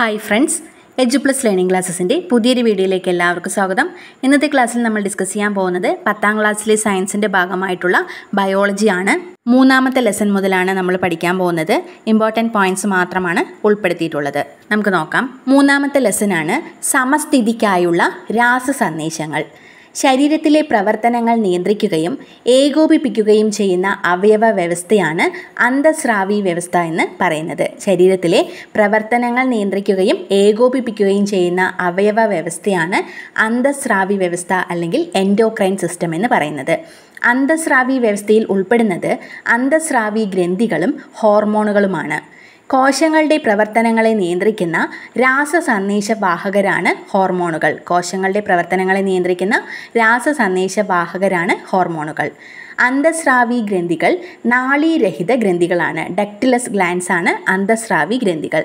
hi friends Edu plus learning ക്ലാസ്സസിൻ്റെ പുതിയൊരു വീഡിയോയിലേക്ക് എല്ലാവർക്കും സ്വാഗതം ഇന്നത്തെ ക്ലാസ്സിൽ നമ്മൾ ഡിസ്കസ് ചെയ്യാൻ പോകുന്നത് പത്താം ക്ലാസ്സിലെ സയൻസിൻ്റെ ഭാഗമായിട്ടുള്ള ബയോളജിയാണ് മൂന്നാമത്തെ ലെസൺ മുതലാണ് നമ്മൾ പഠിക്കാൻ പോകുന്നത് ഇമ്പോർട്ടൻറ്റ് പോയിൻറ്റ്സ് മാത്രമാണ് ഉൾപ്പെടുത്തിയിട്ടുള്ളത് നമുക്ക് നോക്കാം മൂന്നാമത്തെ ലെസനാണ് സമസ്ഥിതിക്കായുള്ള രാസ സന്ദേശങ്ങൾ ശരീരത്തിലെ പ്രവർത്തനങ്ങൾ നിയന്ത്രിക്കുകയും ഏകോപിപ്പിക്കുകയും ചെയ്യുന്ന അവയവ വ്യവസ്ഥയാണ് അന്തസ്രാവി വ്യവസ്ഥ എന്ന് പറയുന്നത് ശരീരത്തിലെ പ്രവർത്തനങ്ങൾ നിയന്ത്രിക്കുകയും ഏകോപിപ്പിക്കുകയും ചെയ്യുന്ന അവയവ വ്യവസ്ഥയാണ് അന്തസ്രാവി വ്യവസ്ഥ അല്ലെങ്കിൽ എൻഡോക്രൈൻ സിസ്റ്റം എന്ന് പറയുന്നത് അന്തസ്രാവി വ്യവസ്ഥയിൽ ഉൾപ്പെടുന്നത് അന്തസ്രാവി ഗ്രന്ഥികളും ഹോർമോണുകളുമാണ് കോശങ്ങളുടെ പ്രവർത്തനങ്ങളെ നിയന്ത്രിക്കുന്ന രാസസന്ദേശവാഹകരാണ് ഹോർമോണുകൾ കോശങ്ങളുടെ പ്രവർത്തനങ്ങളെ നിയന്ത്രിക്കുന്ന രാസസന്ദേശവാഹകരാണ് ഹോർമോണുകൾ അന്തസ്രാവി ഗ്രന്ഥികൾ നാളീരഹിത ഗ്രന്ഥികളാണ് ഡക്ടിലസ് ഗ്ലാൻസ് ആണ് അന്തസ്രാവി ഗ്രന്ഥികൾ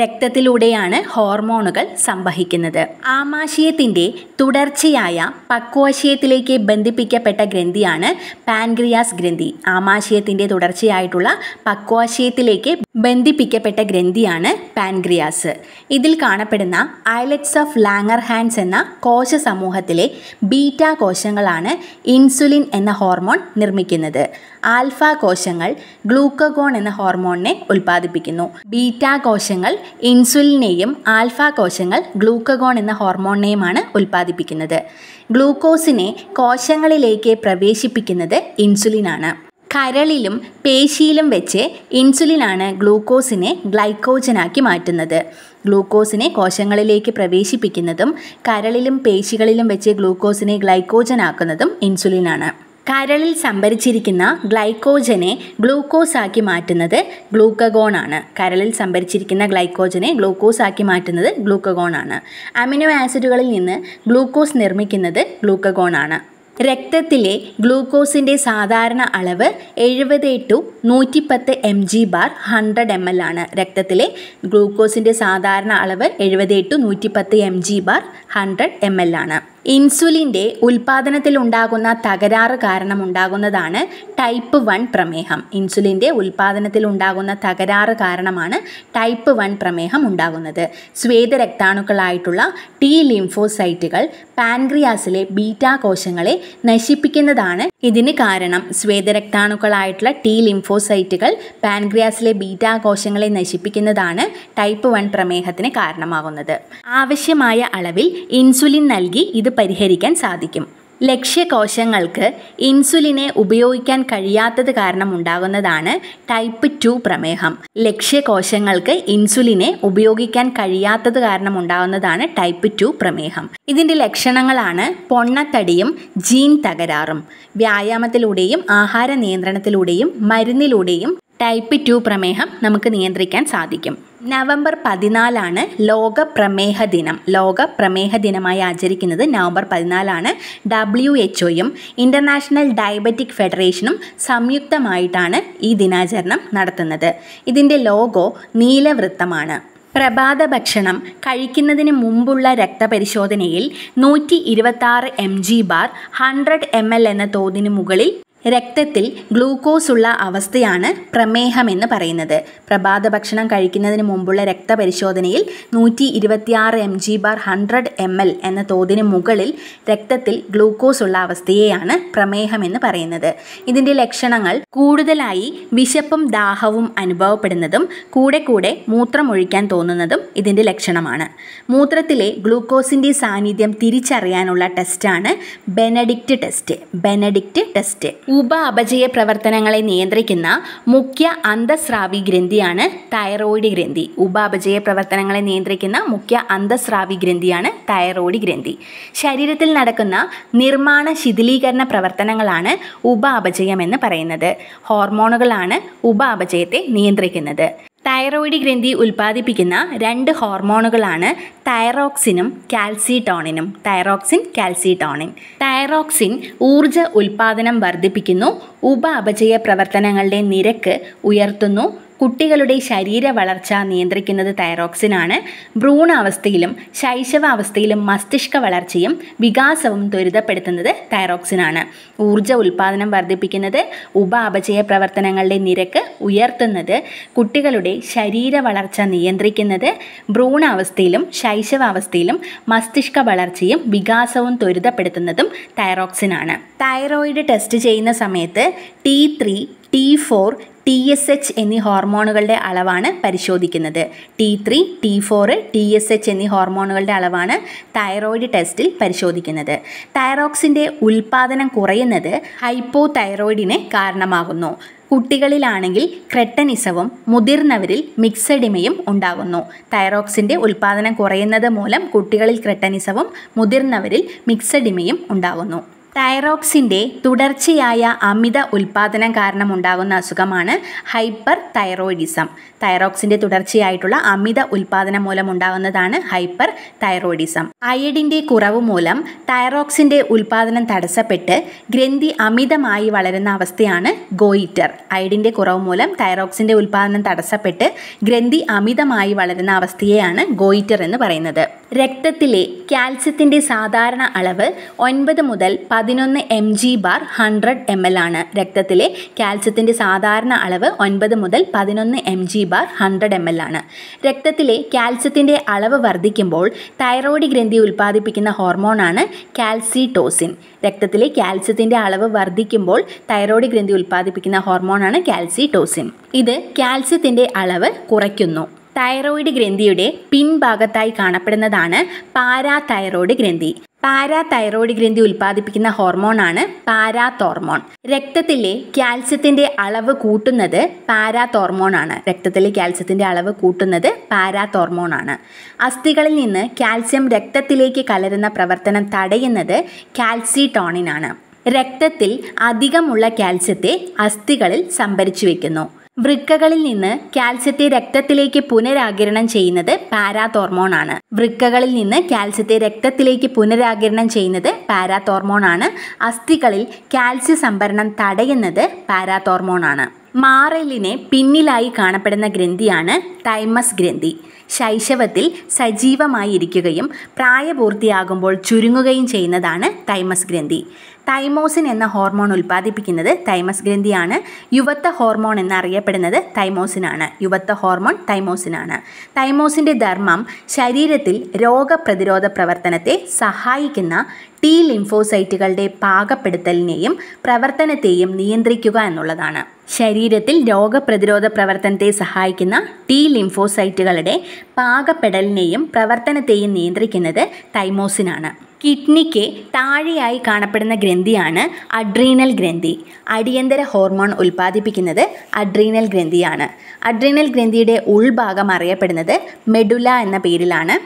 രക്തത്തിലൂടെയാണ് ഹോർമോണുകൾ സംവഹിക്കുന്നത് ആമാശയത്തിൻ്റെ തുടർച്ചയായ പക്വാശയത്തിലേക്ക് ബന്ധിപ്പിക്കപ്പെട്ട ഗ്രന്ഥിയാണ് പാൻക്രിയാസ് ഗ്രന്ഥി ആമാശയത്തിൻ്റെ തുടർച്ചയായിട്ടുള്ള പക്വാശയത്തിലേക്ക് ബന്ധിപ്പിക്കപ്പെട്ട ഗ്രന്ഥിയാണ് പാൻക്രിയാസ് ഇതിൽ കാണപ്പെടുന്ന ഐലറ്റ്സ് ഓഫ് ലാങ്ങർ ഹാൻഡ്സ് എന്ന കോശ സമൂഹത്തിലെ ബീറ്റ കോശങ്ങളാണ് ഇൻസുലിൻ എന്ന ഹോർമോൺ നിർമ്മിക്കുന്നത് ആൽഫ കോശങ്ങൾ ഗ്ലൂക്കഗോൺ എന്ന ഹോർമോണിനെ ഉൽപ്പാദിപ്പിക്കുന്നു ബീറ്റ കോശങ്ങൾ ഇൻസുലിനെയും ആൽഫ കോശങ്ങൾ ഗ്ലൂക്കഗോൺ എന്ന ഹോർമോണിനെയുമാണ് ഉൽപ്പാദിപ്പിക്കുന്നത് ഗ്ലൂക്കോസിനെ കോശങ്ങളിലേക്ക് പ്രവേശിപ്പിക്കുന്നത് ഇൻസുലിനാണ് കരളിലും പേശിയിലും വെച്ച് ഇൻസുലിനാണ് ഗ്ലൂക്കോസിനെ ഗ്ലൈക്കോജനാക്കി മാറ്റുന്നത് ഗ്ലൂക്കോസിനെ കോശങ്ങളിലേക്ക് പ്രവേശിപ്പിക്കുന്നതും കരളിലും പേശികളിലും വെച്ച് ഗ്ലൂക്കോസിനെ ഗ്ലൈക്കോജനാക്കുന്നതും ഇൻസുലിനാണ് കരളിൽ സംഭരിച്ചിരിക്കുന്ന ഗ്ലൈക്കോജനെ ഗ്ലൂക്കോസാക്കി മാറ്റുന്നത് ഗ്ലൂക്കഗോണാണ് കരളിൽ സംഭരിച്ചിരിക്കുന്ന ഗ്ലൈക്കോജനെ ഗ്ലൂക്കോസാക്കി മാറ്റുന്നത് ഗ്ലൂക്കഗോണാണ് അമിനോ ആസിഡുകളിൽ നിന്ന് ഗ്ലൂക്കോസ് നിർമ്മിക്കുന്നത് ഗ്ലൂക്കഗോണാണ് രക്തത്തിലെ ഗ്ലൂക്കോസിൻ്റെ സാധാരണ അളവ് എഴുപത് ടു നൂറ്റിപ്പത്ത് M G bar hundred M L ആണ് രക്തത്തിലെ ഗ്ലൂക്കോസിൻ്റെ സാധാരണ അളവ് എഴുപത് ടു നൂറ്റിപ്പത്ത് M G bar hundred M L ആണ് ഇൻസുലിൻ്റെ ഉണ്ടാകുന്ന തകരാറ് കാരണം ഉണ്ടാകുന്നതാണ് ടൈപ്പ് വൺ പ്രമേഹം ഇൻസുലിൻ്റെ ഉണ്ടാകുന്ന തകരാറ് കാരണമാണ് ടൈപ്പ് വൺ പ്രമേഹം ഉണ്ടാകുന്നത് രക്താണുക്കളായിട്ടുള്ള ടി ലിംഫോസൈറ്റുകൾ പാൻക്രിയാസിലെ ബീറ്റാ കോശങ്ങളെ നശിപ്പിക്കുന്നതാണ് ഇതിന് കാരണം രക്താണുക്കളായിട്ടുള്ള ടി ലിംഫോസൈറ്റുകൾ പാൻക്രിയാസിലെ ബീറ്റാ കോശങ്ങളെ നശിപ്പിക്കുന്നതാണ് ടൈപ്പ് വൺ പ്രമേഹത്തിന് കാരണമാകുന്നത് ആവശ്യമായ അളവിൽ ഇൻസുലിൻ നൽകി ഇത് പരിഹരിക്കാൻ സാധിക്കും ലക്ഷ്യകോശങ്ങൾക്ക് ഇൻസുലിനെ ഉപയോഗിക്കാൻ കഴിയാത്തത് കാരണം ഉണ്ടാകുന്നതാണ് ടൈപ്പ് ടു പ്രമേഹം ലക്ഷ്യകോശങ്ങൾക്ക് ഇൻസുലിനെ ഉപയോഗിക്കാൻ കഴിയാത്തത് കാരണം ഉണ്ടാകുന്നതാണ് ടൈപ്പ് ടു പ്രമേഹം ഇതിൻ്റെ ലക്ഷണങ്ങളാണ് പൊണ്ണത്തടിയും ജീൻ തകരാറും വ്യായാമത്തിലൂടെയും ആഹാര നിയന്ത്രണത്തിലൂടെയും മരുന്നിലൂടെയും ടൈപ്പ് ടു പ്രമേഹം നമുക്ക് നിയന്ത്രിക്കാൻ സാധിക്കും നവംബർ പതിനാലാണ് ലോക പ്രമേഹ ദിനം ലോക പ്രമേഹ ദിനമായി ആചരിക്കുന്നത് നവംബർ പതിനാലാണ് ഡബ്ല്യു എച്ച് ഒയും ഇൻ്റർനാഷണൽ ഡയബറ്റിക് ഫെഡറേഷനും സംയുക്തമായിട്ടാണ് ഈ ദിനാചരണം നടത്തുന്നത് ഇതിൻ്റെ ലോഗോ നീലവൃത്തമാണ് പ്രഭാത ഭക്ഷണം കഴിക്കുന്നതിന് മുമ്പുള്ള രക്തപരിശോധനയിൽ നൂറ്റി ഇരുപത്തി ആറ് M G bar hundred M L എന്ന തോതിന് മുകളിൽ രക്തത്തിൽ ഗ്ലൂക്കോസ് ഉള്ള അവസ്ഥയാണ് പ്രമേഹമെന്ന് പറയുന്നത് പ്രഭാത ഭക്ഷണം കഴിക്കുന്നതിന് മുമ്പുള്ള രക്തപരിശോധനയിൽ നൂറ്റി ഇരുപത്തിയാറ് M G bar hundred M L എന്ന തോതിന് മുകളിൽ രക്തത്തിൽ ഗ്ലൂക്കോസ് ഉള്ള അവസ്ഥയെയാണ് പ്രമേഹമെന്ന് പറയുന്നത് ഇതിൻ്റെ ലക്ഷണങ്ങൾ കൂടുതലായി വിശപ്പും ദാഹവും അനുഭവപ്പെടുന്നതും കൂടെ കൂടെ മൂത്രമൊഴിക്കാൻ തോന്നുന്നതും ഇതിൻ്റെ ലക്ഷണമാണ് മൂത്രത്തിലെ ഗ്ലൂക്കോസിൻ്റെ സാന്നിധ്യം തിരിച്ചറിയാനുള്ള ടെസ്റ്റാണ് ബെനഡിക്റ്റ് ടെസ്റ്റ് ബെനഡിക്റ്റ് ടെസ്റ്റ് ഉപ അപചയ പ്രവർത്തനങ്ങളെ നിയന്ത്രിക്കുന്ന മുഖ്യ അന്തസ്രാവി ഗ്രന്ഥിയാണ് തൈറോയിഡ് ഗ്രന്ഥി ഉപ അപചയ പ്രവർത്തനങ്ങളെ നിയന്ത്രിക്കുന്ന മുഖ്യ അന്തസ്രാവി ഗ്രന്ഥിയാണ് തൈറോയിഡ് ഗ്രന്ഥി ശരീരത്തിൽ നടക്കുന്ന നിർമ്മാണ ശിഥിലീകരണ പ്രവർത്തനങ്ങളാണ് ഉപ അപചയം എന്ന് പറയുന്നത് ഹോർമോണുകളാണ് ഉപ അപചയത്തെ നിയന്ത്രിക്കുന്നത് തൈറോയിഡ് ഗ്രന്ഥി ഉൽപ്പാദിപ്പിക്കുന്ന രണ്ട് ഹോർമോണുകളാണ് തൈറോക്സിനും കാൽസിടോണിനും തൈറോക്സിൻ കാൽസിടോണിൻ തൈറോക്സിൻ ഊർജ ഉൽപ്പാദനം വർദ്ധിപ്പിക്കുന്നു ഉപ അപചയ പ്രവർത്തനങ്ങളുടെ നിരക്ക് ഉയർത്തുന്നു കുട്ടികളുടെ ശരീര വളർച്ച നിയന്ത്രിക്കുന്നത് തൈറോക്സിനാണ് ഭ്രൂണാവസ്ഥയിലും ശൈശവാവസ്ഥയിലും മസ്തിഷ്ക വളർച്ചയും വികാസവും ത്വരിതപ്പെടുത്തുന്നത് തൈറോക്സിനാണ് ഊർജ്ജ ഉൽപ്പാദനം വർദ്ധിപ്പിക്കുന്നത് ഉപാപചയ പ്രവർത്തനങ്ങളുടെ നിരക്ക് ഉയർത്തുന്നത് കുട്ടികളുടെ ശരീര വളർച്ച നിയന്ത്രിക്കുന്നത് ഭ്രൂണാവസ്ഥയിലും ശൈശവാവസ്ഥയിലും മസ്തിഷ്ക വളർച്ചയും വികാസവും ത്വരിതപ്പെടുത്തുന്നതും തൈറോക്സിനാണ് തൈറോയിഡ് ടെസ്റ്റ് ചെയ്യുന്ന സമയത്ത് T three T four T S H എന്നീ ഹോർമോണുകളുടെ അളവാണ് പരിശോധിക്കുന്നത് T three T four T S H എന്നീ ഹോർമോണുകളുടെ അളവാണ് തൈറോയിഡ് ടെസ്റ്റിൽ പരിശോധിക്കുന്നത് തൈറോക്സിൻ്റെ ഉൽപാദനം കുറയുന്നത് ഹൈപ്പോ തൈറോയിഡിന് കാരണമാകുന്നു കുട്ടികളിലാണെങ്കിൽ ക്രെട്ടനിസവും മുതിർന്നവരിൽ മിക്സഡിമയും ഉണ്ടാകുന്നു തൈറോക്സിൻ്റെ ഉൽപാദനം കുറയുന്നത് മൂലം കുട്ടികളിൽ ക്രെട്ടനിസവും മുതിർന്നവരിൽ മിക്സഡിമയും ഉണ്ടാകുന്നു തൈറോക്സിൻ്റെ തുടർച്ചയായ അമിത കാരണം കാരണമുണ്ടാകുന്ന അസുഖമാണ് ഹൈപ്പർ തൈറോയിഡിസം തൈറോക്സിൻ്റെ തുടർച്ചയായിട്ടുള്ള അമിത മൂലം ഉണ്ടാകുന്നതാണ് ഹൈപ്പർ തൈറോയിഡിസം അയഡിൻ്റെ കുറവ് മൂലം തൈറോക്സിൻ്റെ ഉൽപാദനം തടസ്സപ്പെട്ട് ഗ്രന്ഥി അമിതമായി വളരുന്ന അവസ്ഥയാണ് ഗോയിറ്റർ അയഡിൻ്റെ കുറവ് മൂലം തൈറോക്സിൻ്റെ ഉൽപാദനം തടസ്സപ്പെട്ട് ഗ്രന്ഥി അമിതമായി വളരുന്ന അവസ്ഥയെയാണ് ഗോയിറ്റർ എന്ന് പറയുന്നത് രക്തത്തിലെ കാൽസ്യത്തിൻ്റെ സാധാരണ അളവ് ഒൻപത് മുതൽ പതിനൊന്ന് M G bar hundred M L ആണ് രക്തത്തിലെ കാൽസ്യത്തിൻ്റെ സാധാരണ അളവ് ഒൻപത് മുതൽ പതിനൊന്ന് M G bar hundred M L ആണ് രക്തത്തിലെ കാൽസ്യത്തിൻ്റെ അളവ് വർദ്ധിക്കുമ്പോൾ തൈറോയ്ഡ് ഗ്രന്ഥി ഉൽപ്പാദിപ്പിക്കുന്ന ഹോർമോണാണ് കാൽസിടോസിൻ രക്തത്തിലെ കാൽസ്യത്തിൻ്റെ അളവ് വർദ്ധിക്കുമ്പോൾ തൈറോയ്ഡ് ഗ്രന്ഥി ഉൽപ്പാദിപ്പിക്കുന്ന ഹോർമോണാണ് കാൽസിടോസിൻ ഇത് കാൽസ്യത്തിൻ്റെ അളവ് കുറയ്ക്കുന്നു തൈറോയിഡ് ഗ്രന്ഥിയുടെ പിൻഭാഗത്തായി കാണപ്പെടുന്നതാണ് പാരാതൈറോയ്ഡ് ഗ്രന്ഥി തൈറോയ്ഡ് ഗ്രന്ഥി ഉൽപ്പാദിപ്പിക്കുന്ന ഹോർമോണാണ് പാരാതോർമോൺ രക്തത്തിലെ കാൽസ്യത്തിന്റെ അളവ് കൂട്ടുന്നത് പാരാതോർമോണാണ് രക്തത്തിലെ കാൽസ്യത്തിന്റെ അളവ് കൂട്ടുന്നത് പാരാതോർമോണാണ് അസ്ഥികളിൽ നിന്ന് കാൽസ്യം രക്തത്തിലേക്ക് കലരുന്ന പ്രവർത്തനം തടയുന്നത് കാൽസിടോണിനാണ് രക്തത്തിൽ അധികമുള്ള കാൽസ്യത്തെ അസ്ഥികളിൽ സംഭരിച്ചു വയ്ക്കുന്നു വൃക്കകളിൽ നിന്ന് കാൽസ്യത്തെ രക്തത്തിലേക്ക് പുനരാകിരണം ചെയ്യുന്നത് പാരാതോർമോൺ ആണ് വൃക്കകളിൽ നിന്ന് കാൽസ്യത്തെ രക്തത്തിലേക്ക് പുനരാകിരണം ചെയ്യുന്നത് പാരാതോർമോൺ ആണ് അസ്ഥികളിൽ കാൽസ്യ സംഭരണം തടയുന്നത് പാരാതോർമോൺ ആണ് മാറലിനെ പിന്നിലായി കാണപ്പെടുന്ന ഗ്രന്ഥിയാണ് തൈമസ് ഗ്രന്ഥി ശൈശവത്തിൽ സജീവമായി ഇരിക്കുകയും പ്രായപൂർത്തിയാകുമ്പോൾ ചുരുങ്ങുകയും ചെയ്യുന്നതാണ് തൈമസ് ഗ്രന്ഥി തൈമോസിൻ എന്ന ഹോർമോൺ ഉൽപ്പാദിപ്പിക്കുന്നത് തൈമസ് ഗ്രന്ഥിയാണ് യുവത്വ ഹോർമോൺ എന്നറിയപ്പെടുന്നത് തൈമോസിനാണ് യുവത്വ ഹോർമോൺ തൈമോസിനാണ് തൈമോസിൻ്റെ ധർമ്മം ശരീരത്തിൽ രോഗപ്രതിരോധ പ്രവർത്തനത്തെ സഹായിക്കുന്ന ടി ലിംഫോസൈറ്റുകളുടെ പാകപ്പെടുത്തലിനെയും പ്രവർത്തനത്തെയും നിയന്ത്രിക്കുക എന്നുള്ളതാണ് ശരീരത്തിൽ രോഗപ്രതിരോധ പ്രവർത്തനത്തെ സഹായിക്കുന്ന ടി ലിംഫോസൈറ്റുകളുടെ പാകപ്പെടലിനെയും പ്രവർത്തനത്തെയും നിയന്ത്രിക്കുന്നത് തൈമോസിനാണ് കിഡ്നിക്ക് താഴെയായി കാണപ്പെടുന്ന ഗ്രന്ഥിയാണ് അഡ്രീനൽ ഗ്രന്ഥി അടിയന്തര ഹോർമോൺ ഉൽപ്പാദിപ്പിക്കുന്നത് അഡ്രീനൽ ഗ്രന്ഥിയാണ് അഡ്രീനൽ ഗ്രന്ഥിയുടെ ഉൾഭാഗം അറിയപ്പെടുന്നത് മെഡുല എന്ന പേരിലാണ്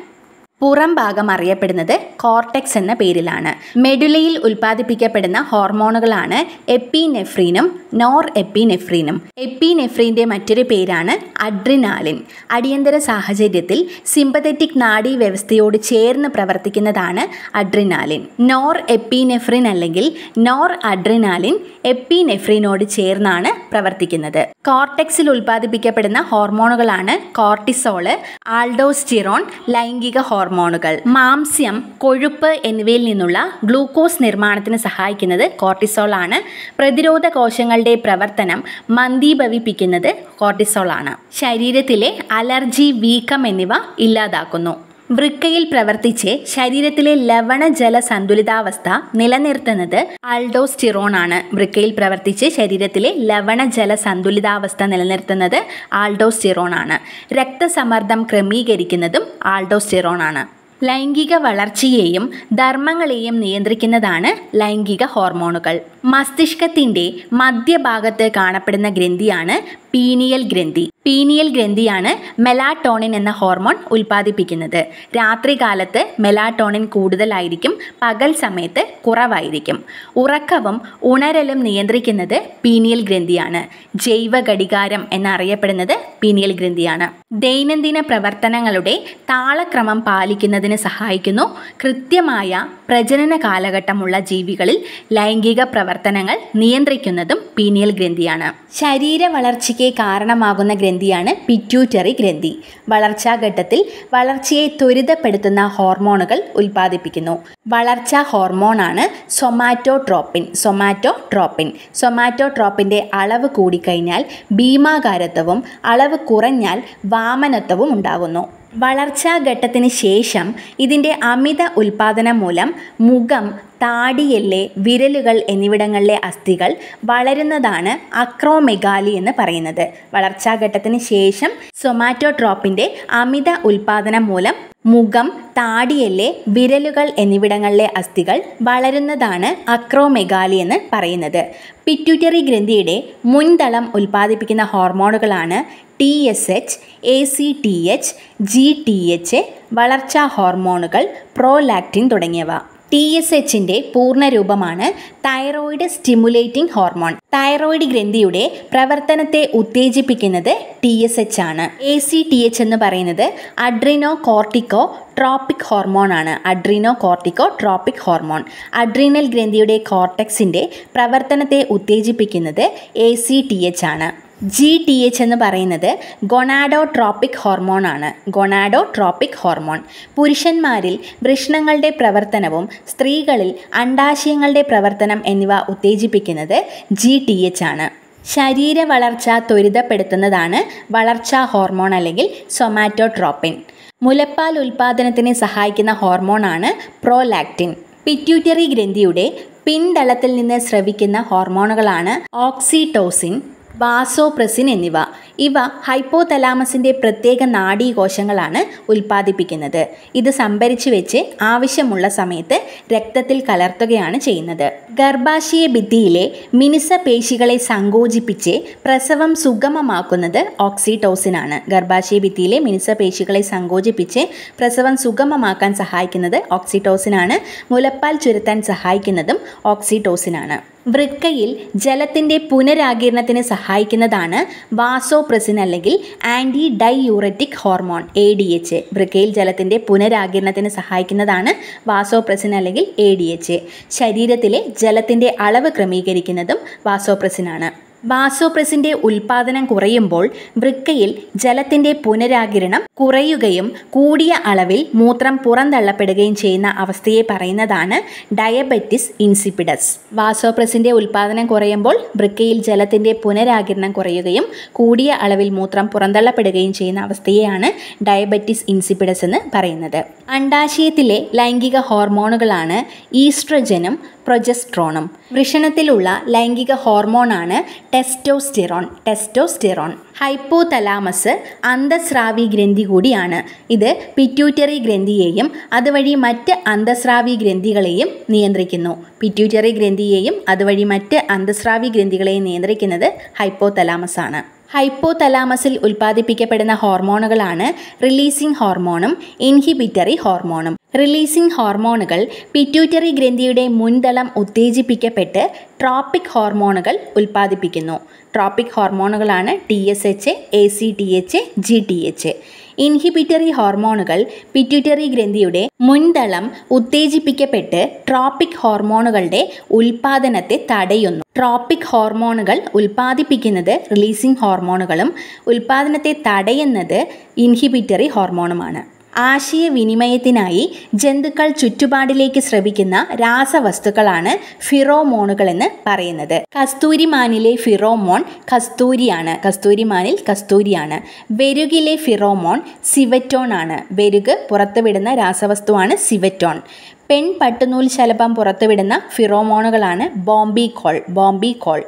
പുറം ഭാഗം അറിയപ്പെടുന്നത് കോർട്ടെക്സ് എന്ന പേരിലാണ് മെഡുലയിൽ ഉൽപ്പാദിപ്പിക്കപ്പെടുന്ന ഹോർമോണുകളാണ് എപ്പിനെഫ്രീനും നോർ എപ്പിനെഫ്രീനും എപ്പിനെഫ്രീൻ്റെ മറ്റൊരു പേരാണ് അഡ്രിനാലിൻ അടിയന്തര സാഹചര്യത്തിൽ സിമ്പതറ്റിക് നാഡീ വ്യവസ്ഥയോട് ചേർന്ന് പ്രവർത്തിക്കുന്നതാണ് അഡ്രിനാലിൻ നോർ എപ്പിനെഫ്രിൻ അല്ലെങ്കിൽ നോർ അഡ്രിനാലിൻ എപ്പിനെഫ്രിനോട് ചേർന്നാണ് പ്രവർത്തിക്കുന്നത് കോർട്ടെക്സിൽ ഉൽപ്പാദിപ്പിക്കപ്പെടുന്ന ഹോർമോണുകളാണ് കോർട്ടിസോള് ആൾഡോസ്റ്റിറോൺ ലൈംഗിക ഹോർമോൺ ഹോർമോണുകൾ മാംസ്യം കൊഴുപ്പ് എന്നിവയിൽ നിന്നുള്ള ഗ്ലൂക്കോസ് നിർമ്മാണത്തിന് സഹായിക്കുന്നത് കോർട്ടിസോൾ ആണ് പ്രതിരോധ കോശങ്ങളുടെ പ്രവർത്തനം മന്ദീഭവിപ്പിക്കുന്നത് കോർട്ടിസോൾ ആണ് ശരീരത്തിലെ അലർജി വീക്കം എന്നിവ ഇല്ലാതാക്കുന്നു വൃക്കയിൽ പ്രവർത്തിച്ച് ശരീരത്തിലെ ലവണ ജല സന്തുലിതാവസ്ഥ നിലനിർത്തുന്നത് ആൾഡോസ്റ്റിറോൺ ആണ് വൃക്കയിൽ പ്രവർത്തിച്ച് ശരീരത്തിലെ ലവണ ജല സന്തുലിതാവസ്ഥ നിലനിർത്തുന്നത് ആൾഡോസ്റ്റിറോൺ ആണ് രക്തസമ്മർദ്ദം ക്രമീകരിക്കുന്നതും ആൾഡോസ്റ്റിറോൺ ആണ് ലൈംഗിക വളർച്ചയെയും ധർമ്മങ്ങളെയും നിയന്ത്രിക്കുന്നതാണ് ലൈംഗിക ഹോർമോണുകൾ മസ്തിഷ്കത്തിൻ്റെ മധ്യഭാഗത്ത് കാണപ്പെടുന്ന ഗ്രന്ഥിയാണ് പീനിയൽ ഗ്രന്ഥി പീനിയൽ ഗ്രന്ഥിയാണ് മെലാട്ടോണിൻ എന്ന ഹോർമോൺ ഉൽപ്പാദിപ്പിക്കുന്നത് രാത്രികാലത്ത് മെലാട്ടോണിൻ കൂടുതലായിരിക്കും പകൽ സമയത്ത് കുറവായിരിക്കും ഉറക്കവും ഉണരലും നിയന്ത്രിക്കുന്നത് പീനിയൽ ഗ്രന്ഥിയാണ് ജൈവ ഘടികാരം എന്നറിയപ്പെടുന്നത് പീനിയൽ ഗ്രന്ഥിയാണ് ദൈനംദിന പ്രവർത്തനങ്ങളുടെ താളക്രമം പാലിക്കുന്നതിന് സഹായിക്കുന്നു കൃത്യമായ പ്രജനന കാലഘട്ടമുള്ള ജീവികളിൽ ലൈംഗിക പ്രവർത്തനങ്ങൾ നിയന്ത്രിക്കുന്നതും പീനിയൽ ഗ്രന്ഥിയാണ് ശരീര വളർച്ചയ്ക്ക് വളർച്ചയ്ക്ക് കാരണമാകുന്ന ഗ്രന്ഥിയാണ് പിറ്റ്യൂറ്ററി ഗ്രന്ഥി വളർച്ചാഘട്ടത്തിൽ വളർച്ചയെ ത്വരിതപ്പെടുത്തുന്ന ഹോർമോണുകൾ ഉൽപ്പാദിപ്പിക്കുന്നു വളർച്ചാ ഹോർമോണാണ് സൊമാറ്റോട്രോപ്പിൻ സൊമാറ്റോട്രോപ്പിൻ സൊമാറ്റോട്രോപ്പിൻ്റെ അളവ് കൂടിക്കഴിഞ്ഞാൽ ഭീമാകാരത്വവും അളവ് കുറഞ്ഞാൽ വാമനത്വവും ഉണ്ടാകുന്നു വളർച്ചാഘട്ടത്തിന് ശേഷം ഇതിൻ്റെ അമിത ഉൽപാദനം മൂലം മുഖം താടിയെല്ല് വിരലുകൾ എന്നിവിടങ്ങളിലെ അസ്ഥികൾ വളരുന്നതാണ് അക്രോമെഗാലി എന്ന് പറയുന്നത് വളർച്ചാഘട്ടത്തിന് ശേഷം സൊമാറ്റോട്രോപ്പിൻ്റെ അമിത ഉൽപാദനം മൂലം മുഖം താടിയല്ലേ വിരലുകൾ എന്നിവിടങ്ങളിലെ അസ്ഥികൾ വളരുന്നതാണ് അക്രോമെഗാലി എന്ന് പറയുന്നത് പിറ്റ്യൂട്ടറി ഗ്രന്ഥിയുടെ മുൻതളം ഉൽപ്പാദിപ്പിക്കുന്ന ഹോർമോണുകളാണ് T S H A C T H G T H വളർച്ചാ ഹോർമോണുകൾ പ്രോലാക്റ്റിൻ തുടങ്ങിയവ ടി എസ് എച്ചിൻ്റെ പൂർണ്ണരൂപമാണ് തൈറോയിഡ് സ്റ്റിമുലേറ്റിംഗ് ഹോർമോൺ തൈറോയിഡ് ഗ്രന്ഥിയുടെ പ്രവർത്തനത്തെ ഉത്തേജിപ്പിക്കുന്നത് ടി എസ് എച്ച് ആണ് എ സി ടി എച്ച് എന്ന് പറയുന്നത് അഡ്രിനോ കോർട്ടിക്കോ ട്രോപ്പിക് ഹോർമോൺ ആണ് adrenocorticotropic hormone adrenal ഗ്രന്ഥിയുടെ കോർട്ടക്സിൻ്റെ പ്രവർത്തനത്തെ ഉത്തേജിപ്പിക്കുന്നത് എ സി ടി എച്ച് ആണ് ജി ഡി എച്ച് എന്ന് പറയുന്നത് ആണ് ഗൊണാഡോ ട്രോപ്പിക് ഹോർമോൺ പുരുഷന്മാരിൽ വൃഷ്ണങ്ങളുടെ പ്രവർത്തനവും സ്ത്രീകളിൽ അണ്ടാശയങ്ങളുടെ പ്രവർത്തനം എന്നിവ ഉത്തേജിപ്പിക്കുന്നത് ജി ടി എച്ച് ആണ് ശരീര വളർച്ച ത്വരിതപ്പെടുത്തുന്നതാണ് വളർച്ചാ ഹോർമോൺ അല്ലെങ്കിൽ സൊമാറ്റോട്രോപ്പിൻ മുലപ്പാൽ ഉൽപ്പാദനത്തിന് സഹായിക്കുന്ന ഹോർമോണാണ് പ്രോലാക്റ്റിൻ പിറ്റ്യൂട്ടറി ഗ്രന്ഥിയുടെ പിൻതളത്തിൽ നിന്ന് സ്രവിക്കുന്ന ഹോർമോണുകളാണ് ഓക്സിടോസിൻ വാസോപ്രസിൻ എന്നിവ ഇവ ഹൈപ്പോതലാമസിൻ്റെ പ്രത്യേക നാഡീകോശങ്ങളാണ് ഉൽപ്പാദിപ്പിക്കുന്നത് ഇത് സംഭരിച്ചു വെച്ച് ആവശ്യമുള്ള സമയത്ത് രക്തത്തിൽ കലർത്തുകയാണ് ചെയ്യുന്നത് ഗർഭാശയ ഭിത്തിയിലെ മിനുസ പേശികളെ സങ്കോചിപ്പിച്ച് പ്രസവം സുഗമമാക്കുന്നത് ഓക്സിടോസിനാണ് ഗർഭാശയ ഭിത്തിയിലെ മിനുസ പേശികളെ സങ്കോചിപ്പിച്ച് പ്രസവം സുഗമമാക്കാൻ സഹായിക്കുന്നത് ഓക്സിടോസിനാണ് മുലപ്പാൽ ചുരുത്താൻ സഹായിക്കുന്നതും ഓക്സിടോസിനാണ് വൃക്കയിൽ ജലത്തിൻ്റെ പുനരാകീരണത്തിന് സഹായിക്കുന്നതാണ് വാസോപ്രസിൻ അല്ലെങ്കിൽ antidiuretic hormone A D H വൃക്കയിൽ ജലത്തിൻ്റെ പുനരാകീരണത്തിന് സഹായിക്കുന്നതാണ് വാസോപ്രസിൻ അല്ലെങ്കിൽ എ ഡി എച്ച് ശരീരത്തിലെ ജലത്തിൻ്റെ അളവ് ക്രമീകരിക്കുന്നതും വാസോപ്രസിനാണ് വാസോപ്രസിന്റെ ഉൽപാദനം കുറയുമ്പോൾ വൃക്കയിൽ ജലത്തിന്റെ പുനരാകിരണം കുറയുകയും കൂടിയ അളവിൽ മൂത്രം പുറന്തള്ളപ്പെടുകയും ചെയ്യുന്ന അവസ്ഥയെ പറയുന്നതാണ് ഡയബറ്റിസ് ഇൻസിപ്പിഡസ് വാസോപ്രസിന്റെ ഉൽപാദനം കുറയുമ്പോൾ വൃക്കയിൽ ജലത്തിന്റെ പുനരാകിരണം കുറയുകയും കൂടിയ അളവിൽ മൂത്രം പുറന്തള്ളപ്പെടുകയും ചെയ്യുന്ന അവസ്ഥയെയാണ് ഡയബറ്റിസ് ഇൻസിപ്പിഡസ് എന്ന് പറയുന്നത് അണ്ടാശയത്തിലെ ലൈംഗിക ഹോർമോണുകളാണ് ഈസ്ട്രജനും പ്രൊജസ്ട്രോണും വൃഷണത്തിലുള്ള ലൈംഗിക ഹോർമോണാണ് ടെസ്റ്റോസ്റ്റിറോൺ ടെസ്റ്റോസ്റ്റിറോൺ ഹൈപ്പോതലാമസ് അന്തസ്രാവി ഗ്രന്ഥി കൂടിയാണ് ഇത് പിറ്റ്യൂറ്ററി ഗ്രന്ഥിയെയും അതുവഴി മറ്റ് അന്തസ്രാവി ഗ്രന്ഥികളെയും നിയന്ത്രിക്കുന്നു പിറ്റ്യൂറ്ററി ഗ്രന്ഥിയെയും അതുവഴി മറ്റ് അന്തസ്രാവി ഗ്രന്ഥികളെയും നിയന്ത്രിക്കുന്നത് ഹൈപ്പോതലാമസ് ആണ് ഹൈപ്പോതലാമസിൽ ഉൽപ്പാദിപ്പിക്കപ്പെടുന്ന ഹോർമോണുകളാണ് റിലീസിംഗ് ഹോർമോണും ഇൻഹിബിറ്ററി ഹോർമോണും റിലീസിംഗ് ഹോർമോണുകൾ പിറ്റ്യൂറ്ററി ഗ്രന്ഥിയുടെ മുൻതളം ഉത്തേജിപ്പിക്കപ്പെട്ട് ട്രോപ്പിക് ഹോർമോണുകൾ ഉൽപ്പാദിപ്പിക്കുന്നു ട്രോപ്പിക് ഹോർമോണുകളാണ് T S H A C T H G T H inhibitory ഹോർമോണുകൾ പിറ്റ്യൂട്ടറി ഗ്രന്ഥിയുടെ മുൻതളം ഉത്തേജിപ്പിക്കപ്പെട്ട് ട്രോപ്പിക് ഹോർമോണുകളുടെ ഉൽപാദനത്തെ തടയുന്നു ട്രോപ്പിക് ഹോർമോണുകൾ ഉൽപ്പാദിപ്പിക്കുന്നത് റിലീസിംഗ് ഹോർമോണുകളും ഉൽപാദനത്തെ തടയുന്നത് ഇൻഹിബിറ്ററി ഹോർമോണുമാണ് ആശയവിനിമയത്തിനായി ജന്തുക്കൾ ചുറ്റുപാടിലേക്ക് ശ്രവിക്കുന്ന രാസവസ്തുക്കളാണ് ഫിറോമോണുകൾ എന്ന് പറയുന്നത് കസ്തൂരിമാനിലെ ഫിറോമോൺ കസ്തൂരിയാണ് കസ്തൂരിമാനിൽ കസ്തൂരിയാണ് വെരുകിലെ ഫിറോമോൺ സിവറ്റോൺ ആണ് വെരുക് പുറത്തുവിടുന്ന രാസവസ്തുവാണ് സിവറ്റോൺ പെൺ പട്ടുനൂൽ ശലഭം പുറത്തുവിടുന്ന ഫിറോമോണുകളാണ് ബോംബി കോൾ ബോംബി കോൾ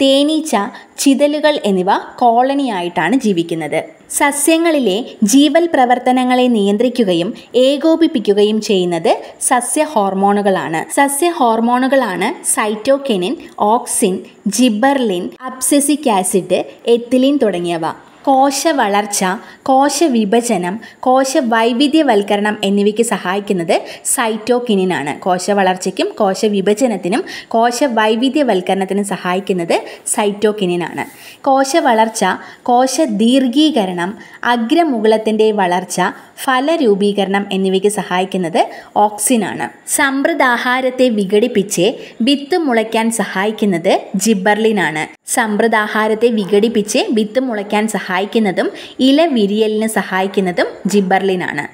തേനീച്ച ചിതലുകൾ എന്നിവ കോളനിയായിട്ടാണ് ജീവിക്കുന്നത് സസ്യങ്ങളിലെ ജീവൽ പ്രവർത്തനങ്ങളെ നിയന്ത്രിക്കുകയും ഏകോപിപ്പിക്കുകയും ചെയ്യുന്നത് സസ്യ ഹോർമോണുകളാണ് സസ്യ ഹോർമോണുകളാണ് cytokinin auxin gibberellin abscisic acid ethylene തുടങ്ങിയവ കോശ വളർച്ച കോശ വിഭജനം കോശ വൈവിധ്യവൽക്കരണം എന്നിവയ്ക്ക് സഹായിക്കുന്നത് സൈറ്റോകിനിനാണ് കോശ വളർച്ചയ്ക്കും കോശ വിഭജനത്തിനും കോശ വൈവിധ്യവൽക്കരണത്തിനും സഹായിക്കുന്നത് സൈറ്റോകിനിനാണ് കോശ വളർച്ച കോശ ദീർഘീകരണം അഗ്രമുകുളത്തിൻ്റെ വളർച്ച ഫലരൂപീകരണം എന്നിവയ്ക്ക് സഹായിക്കുന്നത് ഓക്സിനാണ് സമൃദ്ധാഹാരത്തെ വിഘടിപ്പിച്ച് വിത്ത് മുളയ്ക്കാൻ സഹായിക്കുന്നത് ജിബർലിനാണ് സമ്പ്രദാഹാരത്തെ വിഘടിപ്പിച്ച് വിത്ത് മുളയ്ക്കാൻ സഹായിക്കുന്നതും ഇല വിരിയലിന് സഹായിക്കുന്നതും ജിബർലിനാണ്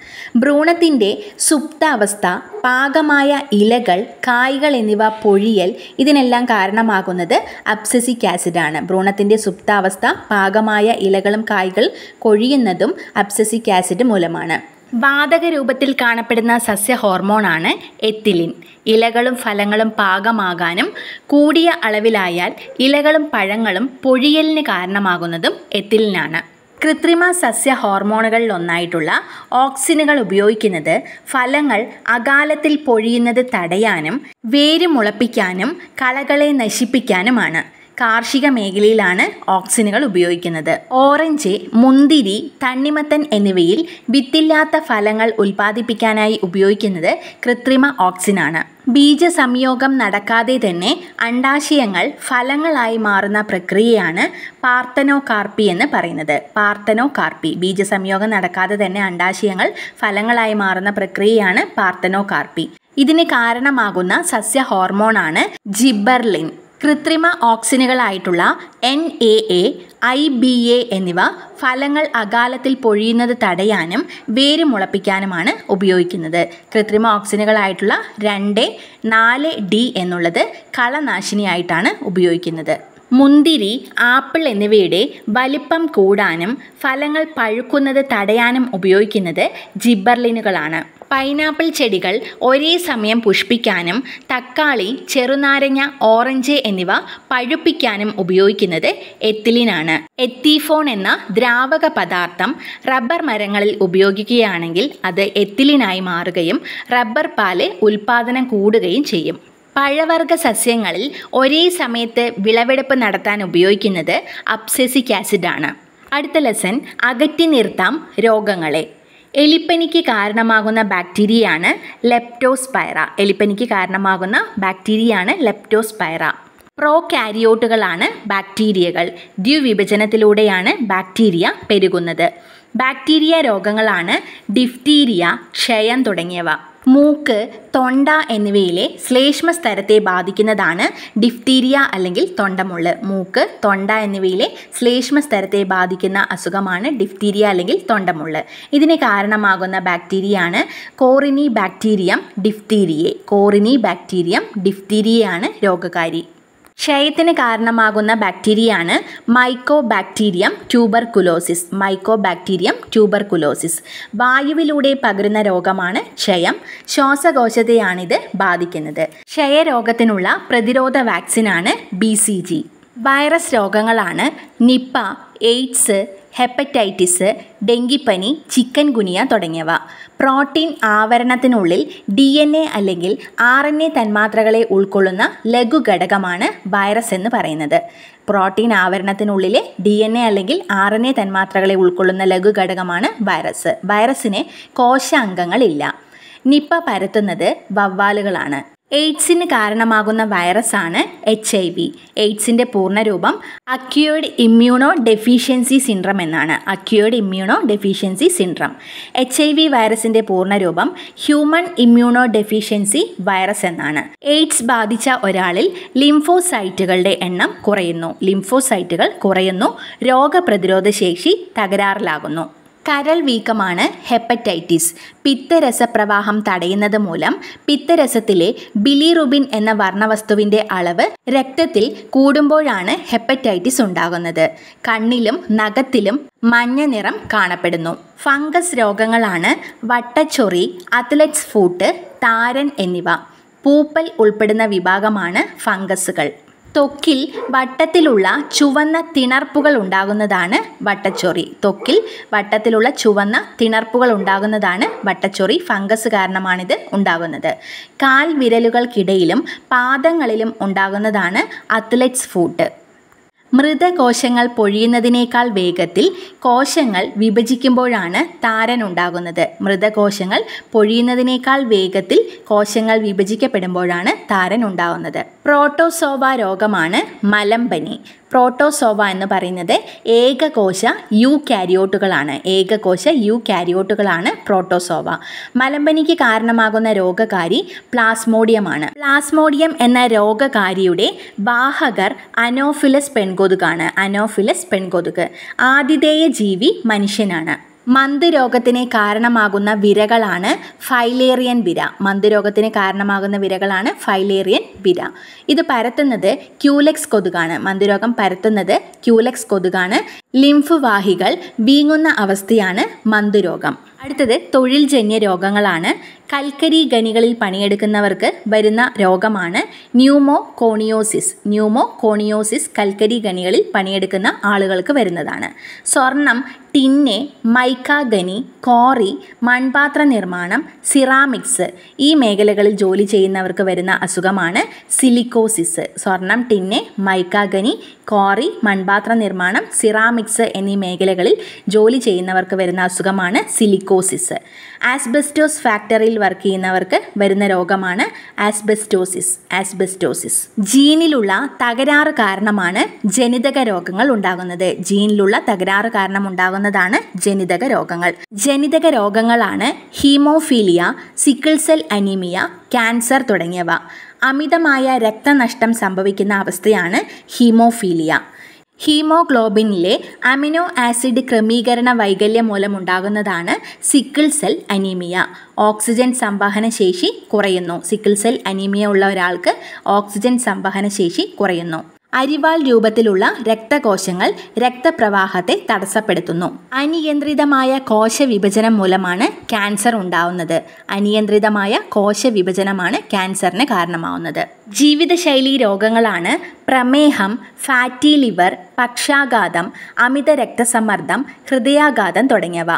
ഭ്രൂണത്തിൻ്റെ സുപ്താവസ്ഥ പാകമായ ഇലകൾ കായ്കൾ എന്നിവ പൊഴിയൽ ഇതിനെല്ലാം കാരണമാകുന്നത് അബ്സസിക് ആസിഡാണ് ഭ്രൂണത്തിൻ്റെ സുപ്താവസ്ഥ പാകമായ ഇലകളും കായ്കൾ കൊഴിയുന്നതും അബ്സസിക് ആസിഡ് മൂലമാണ് വാതക രൂപത്തിൽ കാണപ്പെടുന്ന സസ്യ ഹോർമോണാണ് എത്തിലിൻ ഇലകളും ഫലങ്ങളും പാകമാകാനും കൂടിയ അളവിലായാൽ ഇലകളും പഴങ്ങളും പൊഴിയലിന് കാരണമാകുന്നതും എത്തിലിനാണ് കൃത്രിമ സസ്യ ഹോർമോണുകളിൽ ഒന്നായിട്ടുള്ള ഓക്സിനുകൾ ഉപയോഗിക്കുന്നത് ഫലങ്ങൾ അകാലത്തിൽ പൊഴിയുന്നത് തടയാനും വേര് മുളപ്പിക്കാനും കളകളെ നശിപ്പിക്കാനുമാണ് കാർഷിക മേഖലയിലാണ് ഓക്സിനുകൾ ഉപയോഗിക്കുന്നത് ഓറഞ്ച് മുന്തിരി തണ്ണിമത്തൻ എന്നിവയിൽ വിത്തില്ലാത്ത ഫലങ്ങൾ ഉൽപ്പാദിപ്പിക്കാനായി ഉപയോഗിക്കുന്നത് കൃത്രിമ ഓക്സിനാണ് സംയോഗം നടക്കാതെ തന്നെ അണ്ടാശയങ്ങൾ ഫലങ്ങളായി മാറുന്ന പ്രക്രിയയാണ് പാർത്തനോകാർപ്പി എന്ന് പറയുന്നത് പാർത്തനോകാർപ്പി സംയോഗം നടക്കാതെ തന്നെ അണ്ടാശയങ്ങൾ ഫലങ്ങളായി മാറുന്ന പ്രക്രിയയാണ് പാർത്തനോകാർപ്പി ഇതിന് കാരണമാകുന്ന സസ്യ ഹോർമോണാണ് ജിബർലിൻ കൃത്രിമ ഓക്സിനുകളായിട്ടുള്ള N A A I B A എന്നിവ ഫലങ്ങൾ അകാലത്തിൽ പൊഴിയുന്നത് തടയാനും വേര് മുളപ്പിക്കാനുമാണ് ഉപയോഗിക്കുന്നത് കൃത്രിമ ഓക്സിനുകളായിട്ടുള്ള രണ്ട് നാല് ഡി എന്നുള്ളത് കളനാശിനിയായിട്ടാണ് ഉപയോഗിക്കുന്നത് മുന്തിരി ആപ്പിൾ എന്നിവയുടെ വലിപ്പം കൂടാനും ഫലങ്ങൾ പഴുക്കുന്നത് തടയാനും ഉപയോഗിക്കുന്നത് ജിബർലിനുകളാണ് പൈനാപ്പിൾ ചെടികൾ ഒരേ സമയം പുഷ്പിക്കാനും തക്കാളി ചെറുനാരങ്ങ ഓറഞ്ച് എന്നിവ പഴുപ്പിക്കാനും ഉപയോഗിക്കുന്നത് എത്തിലിനാണ് എത്തിഫോൺ എന്ന ദ്രാവക പദാർത്ഥം റബ്ബർ മരങ്ങളിൽ ഉപയോഗിക്കുകയാണെങ്കിൽ അത് എത്തിലിനായി മാറുകയും റബ്ബർ പാല് ഉൽപ്പാദനം കൂടുകയും ചെയ്യും പഴവർഗ സസ്യങ്ങളിൽ ഒരേ സമയത്ത് വിളവെടുപ്പ് നടത്താൻ ഉപയോഗിക്കുന്നത് അപ്സെസിക് ആസിഡാണ് അടുത്ത ലെസൺ അകറ്റി നിർത്താം രോഗങ്ങളെ എലിപ്പനിക്ക് കാരണമാകുന്ന ബാക്ടീരിയയാണ് ലെപ്റ്റോസ്പൈറ എലിപ്പനിക്ക് കാരണമാകുന്ന ബാക്ടീരിയയാണ് ലെപ്റ്റോസ്പൈറ പ്രോ കാരിയോട്ടുകളാണ് ബാക്ടീരിയകൾ ദ്വിവിഭജനത്തിലൂടെയാണ് ബാക്ടീരിയ പെരുകുന്നത് ബാക്ടീരിയ രോഗങ്ങളാണ് ഡിഫ്തീരിയ ക്ഷയം തുടങ്ങിയവ മൂക്ക് തൊണ്ട എന്നിവയിലെ ശ്ലേഷ്മ സ്തരത്തെ ബാധിക്കുന്നതാണ് ഡിഫ്തീരിയ അല്ലെങ്കിൽ തൊണ്ടമുള്ള് മൂക്ക് തൊണ്ട എന്നിവയിലെ ശ്ലേഷ്മ സ്തരത്തെ ബാധിക്കുന്ന അസുഖമാണ് ഡിഫ്തീരിയ അല്ലെങ്കിൽ തൊണ്ടമുള്ള് ഇതിന് കാരണമാകുന്ന ബാക്ടീരിയയാണ് കോറിനി ബാക്ടീരിയം ഡിഫ്തീരിയെ കോറിനി ബാക്ടീരിയം ഡിഫ്തീരിയയാണ് രോഗകാരി ക്ഷയത്തിന് കാരണമാകുന്ന ബാക്ടീരിയയാണ് mycobacterium tuberculosis mycobacterium tuberculosis വായുവിലൂടെ പകരുന്ന രോഗമാണ് ക്ഷയം ശ്വാസകോശത്തെയാണിത് ബാധിക്കുന്നത് ക്ഷയരോഗത്തിനുള്ള പ്രതിരോധ വാക്സിനാണ് ബി സി ജി വൈറസ് രോഗങ്ങളാണ് നിപ്പ എയ്ഡ്സ് ഹെപ്പറ്റൈറ്റിസ് ഡെങ്കിപ്പനി ചിക്കൻ ഗുനിയ തുടങ്ങിയവ പ്രോട്ടീൻ ആവരണത്തിനുള്ളിൽ ഡി എൻ എ അല്ലെങ്കിൽ ആർ എൻ എ തന്മാത്രകളെ ഉൾക്കൊള്ളുന്ന ലഘുഘടകമാണ് വൈറസ് എന്ന് പറയുന്നത് പ്രോട്ടീൻ ആവരണത്തിനുള്ളിലെ ഡി എൻ എ അല്ലെങ്കിൽ ആർ എൻ എ തന്മാത്രകളെ ഉൾക്കൊള്ളുന്ന ലഘുഘടകമാണ് വൈറസ് വൈറസിന് കോശ അംഗങ്ങളില്ല നിപ്പ പരത്തുന്നത് വവ്വാലുകളാണ് എയ്ഡ്സിന് കാരണമാകുന്ന വൈറസാണ് എച്ച് ഐ വി എയ്ഡ്സിൻ്റെ പൂർണ്ണരൂപം അക്യൂർഡ് ഇമ്മ്യൂണോ ഡെഫിഷ്യൻസി സിൻഡ്രം എന്നാണ് acquired immunodeficiency syndrome H I V വൈറസിൻ്റെ പൂർണ്ണരൂപം ഹ്യൂമൻ ഇമ്മ്യൂണോ ഡെഫിഷ്യൻസി വൈറസ് എന്നാണ് എയ്ഡ്സ് ബാധിച്ച ഒരാളിൽ ലിംഫോസൈറ്റുകളുടെ എണ്ണം കുറയുന്നു ലിംഫോസൈറ്റുകൾ കുറയുന്നു രോഗപ്രതിരോധ ശേഷി തകരാറിലാകുന്നു കരൾ വീക്കമാണ് ഹെപ്പറ്റൈറ്റിസ് പിത്തരസപ്രവാഹം തടയുന്നത് മൂലം പിത്തരസത്തിലെ ബിലിറുബിൻ എന്ന വർണ്ണവസ്തുവിൻ്റെ അളവ് രക്തത്തിൽ കൂടുമ്പോഴാണ് ഹെപ്പറ്റൈറ്റിസ് ഉണ്ടാകുന്നത് കണ്ണിലും നഖത്തിലും മഞ്ഞ നിറം കാണപ്പെടുന്നു ഫംഗസ് രോഗങ്ങളാണ് വട്ടച്ചൊറി അത്ലറ്റ്സ് ഫൂട്ട് താരൻ എന്നിവ പൂപ്പൽ ഉൾപ്പെടുന്ന വിഭാഗമാണ് ഫംഗസുകൾ തൊക്കിൽ വട്ടത്തിലുള്ള ചുവന്ന തിണർപ്പുകൾ ഉണ്ടാകുന്നതാണ് വട്ടച്ചൊറി തൊക്കിൽ വട്ടത്തിലുള്ള ചുവന്ന തിണർപ്പുകൾ ഉണ്ടാകുന്നതാണ് വട്ടച്ചൊറി ഫംഗസ് കാരണമാണിത് ഉണ്ടാകുന്നത് കാൽ വിരലുകൾക്കിടയിലും പാദങ്ങളിലും ഉണ്ടാകുന്നതാണ് അത്ലറ്റ്സ് ഫൂട്ട് മൃതകോശങ്ങൾ പൊഴിയുന്നതിനേക്കാൾ വേഗത്തിൽ കോശങ്ങൾ വിഭജിക്കുമ്പോഴാണ് താരൻ ഉണ്ടാകുന്നത് മൃതകോശങ്ങൾ പൊഴിയുന്നതിനേക്കാൾ വേഗത്തിൽ കോശങ്ങൾ വിഭജിക്കപ്പെടുമ്പോഴാണ് താരൻ ഉണ്ടാകുന്നത് പ്രോട്ടോസോവ രോഗമാണ് മലമ്പനി പ്രോട്ടോസോവ എന്ന് പറയുന്നത് ഏകകോശ യു കാരിയോട്ടുകളാണ് ഏകകോശ യു കാരിയോട്ടുകളാണ് പ്രോട്ടോസോവ മലമ്പനിക്ക് കാരണമാകുന്ന രോഗകാരി പ്ലാസ്മോഡിയമാണ് പ്ലാസ്മോഡിയം എന്ന രോഗകാരിയുടെ ബാഹകർ അനോഫിലസ് പെൺകൊതുകാണ് അനോഫിലസ് പെൺകൊതുക് ആതിഥേയ ജീവി മനുഷ്യനാണ് മന്ദരോഗത്തിന് കാരണമാകുന്ന വിരകളാണ് ഫൈലേറിയൻ വിര മന്ദരോഗത്തിന് കാരണമാകുന്ന വിരകളാണ് ഫൈലേറിയൻ വിര ഇത് പരത്തുന്നത് ക്യൂലെക്സ് കൊതുകാണ് മന്ദരോഗം പരത്തുന്നത് ക്യൂലെക്സ് കൊതുകാണ് ലിംഫ് വാഹികൾ വീങ്ങുന്ന അവസ്ഥയാണ് മന്ദരോഗം അടുത്തത് ജന്യ രോഗങ്ങളാണ് കൽക്കരി ഖനികളിൽ പണിയെടുക്കുന്നവർക്ക് വരുന്ന രോഗമാണ് ന്യൂമോ കോണിയോസിസ് ന്യൂമോ കോണിയോസിസ് കൽക്കരി ഖനികളിൽ പണിയെടുക്കുന്ന ആളുകൾക്ക് വരുന്നതാണ് സ്വർണം ടിന്നെ മൈക്ക കോറി മൺപാത്ര നിർമ്മാണം സിറാമിക്സ് ഈ മേഖലകളിൽ ജോലി ചെയ്യുന്നവർക്ക് വരുന്ന അസുഖമാണ് സിലിക്കോസിസ് സ്വർണം ടിന്നെ മൈക്ക കോറി മൺപാത്ര നിർമ്മാണം സിറാമിക്സ് എന്നീ മേഖലകളിൽ ജോലി ചെയ്യുന്നവർക്ക് വരുന്ന അസുഖമാണ് സിലിക്കോസിസ് ആസ്ബസ്റ്റോസ് ഫാക്ടറിയിൽ വർക്ക് ചെയ്യുന്നവർക്ക് വരുന്ന രോഗമാണ് ആസ്ബെസ്റ്റോസിസ് ആസ്ബെസ്റ്റോസിസ് ജീനിലുള്ള തകരാറ് കാരണമാണ് ജനിതക രോഗങ്ങൾ ഉണ്ടാകുന്നത് ജീനിലുള്ള തകരാറ് കാരണം ഉണ്ടാകുന്നതാണ് ജനിതക രോഗങ്ങൾ ജനിതക രോഗങ്ങളാണ് haemophilia sickle cell anaemia cancer തുടങ്ങിയവ അമിതമായ രക്തനഷ്ടം സംഭവിക്കുന്ന അവസ്ഥയാണ് ഹീമോഫീലിയ ഹീമോഗ്ലോബിനിലെ അമിനോ ആസിഡ് ക്രമീകരണ വൈകല്യം മൂലമുണ്ടാകുന്നതാണ് സിക്കിൾ സെൽ അനീമിയ ഓക്സിജൻ സംവഹന ശേഷി കുറയുന്നു സിക്കിൾ സെൽ അനീമിയ ഉള്ള ഒരാൾക്ക് ഓക്സിജൻ സംവഹന ശേഷി കുറയുന്നു അരിവാൾ രൂപത്തിലുള്ള രക്തകോശങ്ങൾ രക്തപ്രവാഹത്തെ തടസ്സപ്പെടുത്തുന്നു അനിയന്ത്രിതമായ കോശ വിഭജനം മൂലമാണ് ക്യാൻസർ ഉണ്ടാവുന്നത് അനിയന്ത്രിതമായ കോശ വിഭജനമാണ് ക്യാൻസറിന് കാരണമാവുന്നത് ജീവിതശൈലി രോഗങ്ങളാണ് പ്രമേഹം ഫാറ്റി ലിവർ പക്ഷാഘാതം അമിത രക്തസമ്മർദ്ദം ഹൃദയാഘാതം തുടങ്ങിയവ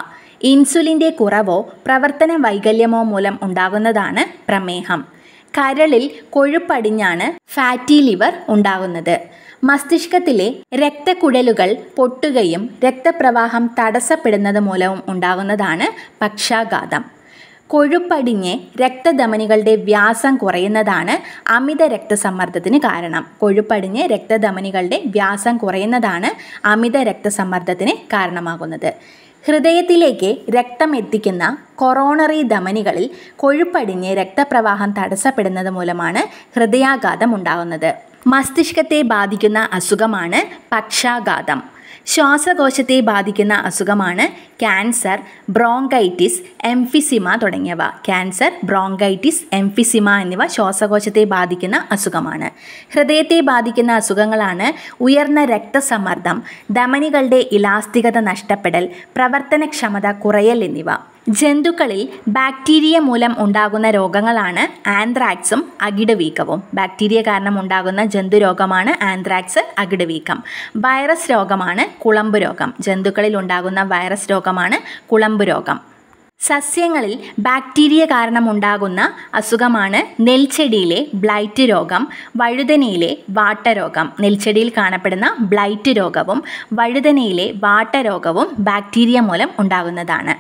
ഇൻസുലിൻ്റെ കുറവോ പ്രവർത്തന വൈകല്യമോ മൂലം ഉണ്ടാകുന്നതാണ് പ്രമേഹം കരളിൽ കൊഴുപ്പടിഞ്ഞാണ് ഫാറ്റി ലിവർ ഉണ്ടാകുന്നത് മസ്തിഷ്കത്തിലെ രക്തക്കുഴലുകൾ പൊട്ടുകയും രക്തപ്രവാഹം തടസ്സപ്പെടുന്നത് മൂലവും ഉണ്ടാകുന്നതാണ് പക്ഷാഘാതം കൊഴുപ്പടിഞ്ഞ് രക്തധമനികളുടെ വ്യാസം കുറയുന്നതാണ് അമിത രക്തസമ്മർദ്ദത്തിന് കാരണം കൊഴുപ്പടിഞ്ഞ് രക്തധമനികളുടെ വ്യാസം കുറയുന്നതാണ് അമിത രക്തസമ്മർദ്ദത്തിന് കാരണമാകുന്നത് ഹൃദയത്തിലേക്ക് രക്തം എത്തിക്കുന്ന കൊറോണറി ധമനികളിൽ കൊഴുപ്പടിഞ്ഞ് രക്തപ്രവാഹം തടസ്സപ്പെടുന്നത് മൂലമാണ് ഹൃദയാഘാതം ഉണ്ടാകുന്നത് മസ്തിഷ്കത്തെ ബാധിക്കുന്ന അസുഖമാണ് പക്ഷാഘാതം ശ്വാസകോശത്തെ ബാധിക്കുന്ന അസുഖമാണ് ക്യാൻസർ ബ്രോങ്കൈറ്റിസ് എംഫിസിമ തുടങ്ങിയവ ക്യാൻസർ ബ്രോങ്കൈറ്റിസ് എംഫിസിമ എന്നിവ ശ്വാസകോശത്തെ ബാധിക്കുന്ന അസുഖമാണ് ഹൃദയത്തെ ബാധിക്കുന്ന അസുഖങ്ങളാണ് ഉയർന്ന രക്തസമ്മർദ്ദം ധമനികളുടെ ഇലാസ്തികത നഷ്ടപ്പെടൽ പ്രവർത്തനക്ഷമത കുറയൽ എന്നിവ ജന്തുക്കളിൽ ബാക്ടീരിയ മൂലം ഉണ്ടാകുന്ന രോഗങ്ങളാണ് ആന്ത്രാക്സും അകിടവീക്കവും ബാക്ടീരിയ കാരണം ഉണ്ടാകുന്ന ജന്തുരോഗമാണ് ആന്ത്രാക്സ് അകിടവീക്കം വൈറസ് രോഗമാണ് കുളമ്പ് രോഗം ജന്തുക്കളിൽ ഉണ്ടാകുന്ന വൈറസ് രോഗമാണ് കുളമ്പ് രോഗം സസ്യങ്ങളിൽ ബാക്ടീരിയ കാരണമുണ്ടാകുന്ന അസുഖമാണ് നെൽച്ചെടിയിലെ ബ്ലൈറ്റ് രോഗം വഴുതനയിലെ വാട്ടരോഗം നെൽച്ചെടിയിൽ കാണപ്പെടുന്ന ബ്ലൈറ്റ് രോഗവും വഴുതനയിലെ വാട്ടരോഗവും ബാക്ടീരിയ മൂലം ഉണ്ടാകുന്നതാണ്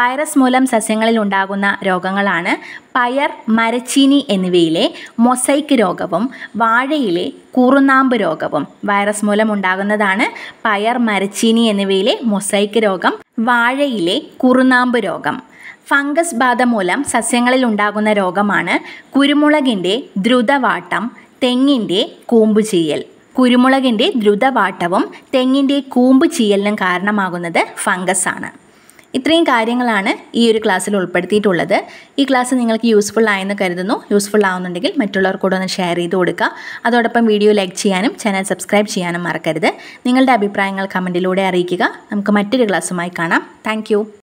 വൈറസ് മൂലം സസ്യങ്ങളിൽ ഉണ്ടാകുന്ന രോഗങ്ങളാണ് പയർ മരച്ചീനി എന്നിവയിലെ മൊസൈക്ക് രോഗവും വാഴയിലെ കുറുനാമ്പ് രോഗവും വൈറസ് മൂലമുണ്ടാകുന്നതാണ് പയർ മരച്ചീനി എന്നിവയിലെ മൊസൈക്ക് രോഗം വാഴയിലെ കുറുനാമ്പ് രോഗം ഫംഗസ് ബാധ മൂലം സസ്യങ്ങളിൽ ഉണ്ടാകുന്ന രോഗമാണ് കുരുമുളകിൻ്റെ ദ്രുതവാട്ടം തെങ്ങിൻ്റെ കൂമ്പ് ചീയൽ കുരുമുളകിൻ്റെ ദ്രുതവാട്ടവും തെങ്ങിൻ്റെ കൂമ്പ് ചീയലിനും കാരണമാകുന്നത് ആണ് ഇത്രയും കാര്യങ്ങളാണ് ഈ ഒരു ക്ലാസ്സിൽ ഉൾപ്പെടുത്തിയിട്ടുള്ളത് ഈ ക്ലാസ് നിങ്ങൾക്ക് യൂസ്ഫുൾ ആയെന്ന് കരുതുന്നു യൂസ്ഫുൾ ആവുന്നുണ്ടെങ്കിൽ മറ്റുള്ളവർ കൂടെ ഒന്ന് ഷെയർ ചെയ്ത് കൊടുക്കുക അതോടൊപ്പം വീഡിയോ ലൈക്ക് ചെയ്യാനും ചാനൽ സബ്സ്ക്രൈബ് ചെയ്യാനും മറക്കരുത് നിങ്ങളുടെ അഭിപ്രായങ്ങൾ കമൻറ്റിലൂടെ അറിയിക്കുക നമുക്ക് മറ്റൊരു ക്ലാസ്സുമായി കാണാം താങ്ക്